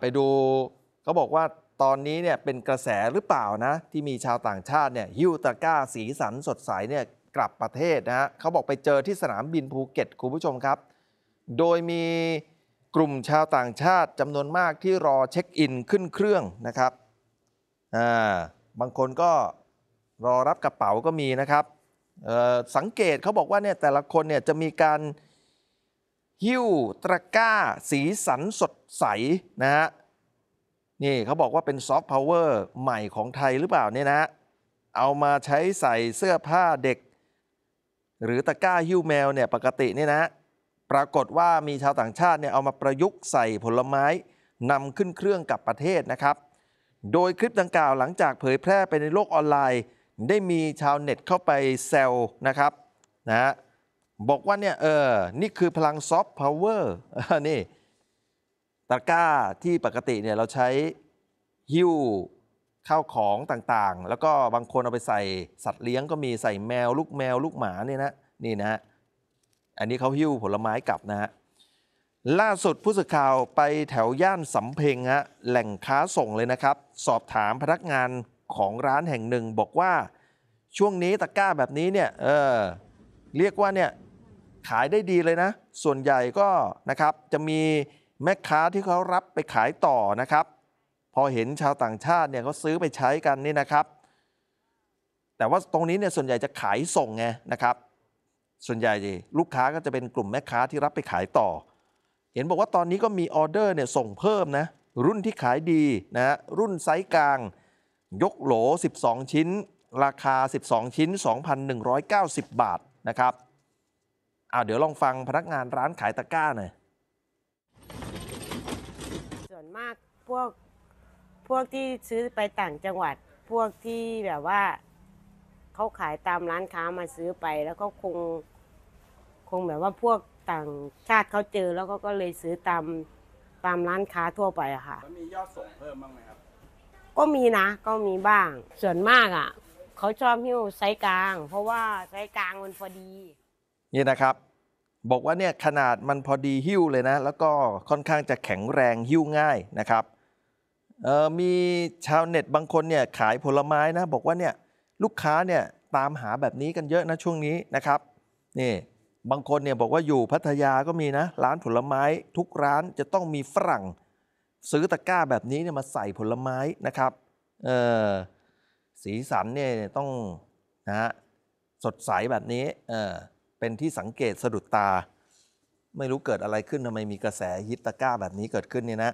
ไปดูเขาบอกว่าตอนนี้เนี่ยเป็นกระแสหรือเปล่านะที่มีชาวต่างชาติเนี่ยฮิ้วตะก้าสีสันสดใสเนี่ยกลับประเทศนะฮะเขาบอกไปเจอที่สนามบินภูเก็ตคุณผู้ชมครับ โดยมีกลุ่มชาวต่างชาติจำนวนมากที่รอเช็คอินขึ้นเครื่องนะครับอ่าบางคนก็รอรับกระเป๋าก็มีนะครับสังเกตเขาบอกว่าเนี่ยแต่ละคนเนี่ยจะมีการหิ้วตะกร้า สีสันสดใส นะฮะ นี่เขาบอกว่าเป็นซอฟต์พาวเวอร์ใหม่ของไทยหรือเปล่าเนี่ยนะ เอามาใช้ใส่เสื้อผ้าเด็ก หรือตะกร้าหิ้วแมวเนี่ยปกติเนี่ยนะ ปรากฏว่ามีชาวต่างชาติเนี่ยเอามาประยุกต์ใส่ผลไม้นำขึ้นเครื่องกับประเทศนะครับ โดยคลิปดังกล่าวหลังจากเผยแพร่ไปในโลกออนไลน์ ได้มีชาวเน็ตเข้าไปแซวนะครับ นะฮะบอกว่าเนี่ยเออ นี่คือพลังซอฟต์พาวเวอร์นี่ตะกร้าที่ปกติเนี่ยเราใช้หิ้ว ข้าวของต่างๆ แล้วก็บางคนเอาไปใส่สัตว์เลี้ยงก็มีใส่แมว ลูกแมวลูกหมาเนี่ยนะนี่นะ อันนี้เขาหิ้ว ผลไม้กลับนะฮะล่าสุดผู้สื่อข่าว ไปแถวย่านสำเพ็งฮะแหล่งค้าส่งเลยนะครับ สอบถามพนักงานของร้านแห่งหนึ่ง บอกว่าช่วงนี้ตะกร้าแบบนี้เนี่ยเออเรียกว่าเนี่ยขายได้ดีเลยนะ ส่วนใหญ่ก็นะครับจะมีแม่ค้าที่เขารับไปขายต่อนะครับ พอเห็นชาวต่างชาติเนี่ยเขาซื้อไปใช้กันนี่นะครับ แต่ว่าตรงนี้เนี่ยส่วนใหญ่จะขายส่งไงนะครับ ส่วนใหญ่ ลูกค้าก็จะเป็นกลุ่มแม่ค้าที่รับไปขายต่อ เห็นบอกว่าตอนนี้ก็มีออเดอร์เนี่ยส่งเพิ่มนะ รุ่นที่ขายดีนะรุ่นไซส์กลางยกโหล12 ชิ้น ราคา 12 ชิ้น 2,190 บาทนะครับเอาเดี๋ยวลองฟังพนักงานร้านขายตะกร้าหน่อย ส่วนมากพวกพวกที่ซื้อไปต่างจังหวัดพวกที่แบบว่าเขาขายตามร้านค้ามาซื้อไป แล้วก็คงคงแบบว่าพวกต่างชาติเขาเจอแล้วก็ก็เลยซื้อตามตามร้านค้าทั่วไปอะค่ะมันมียอดส่งเพิ่มบ้างไหมครับ ก็มีนะก็มีบ้าง ส่วนมากอะเขาชอบหิ้วไซส์กลาง เพราะว่าไซส์กลางมันพอดีนี่นะครับ บอกว่าเนี่ยขนาดมันพอดีหิ้วเลยนะ แล้วก็ค่อนข้างจะแข็งแรงหิ้วง่ายนะครับมีชาวเน็ต บางคนเนี่ยขายผลไม้นะบอกว่าเนี่ยลูกค้าเนี่ยตามหาแบบนี้กันเยอะนะ ช่วงนี้นะครับนี่บางคนเนี่ยบอกว่าอยู่พัทยาก็มีนะร้านผลไม้ทุกร้านจะต้องมีฝรั่งซื้อตะกร้าแบบนี้เนี่ยมาใส่ผลไม้นะครับเออสีสันเนี่ยต้องนะฮะสดใสแบบนี้เออเป็นที่สังเกตสะดุดตา ไม่รู้เกิดอะไรขึ้นทำไมมีกระแสฮิตตะกร้าแบบนี้เกิดขึ้นเนี่ยนะ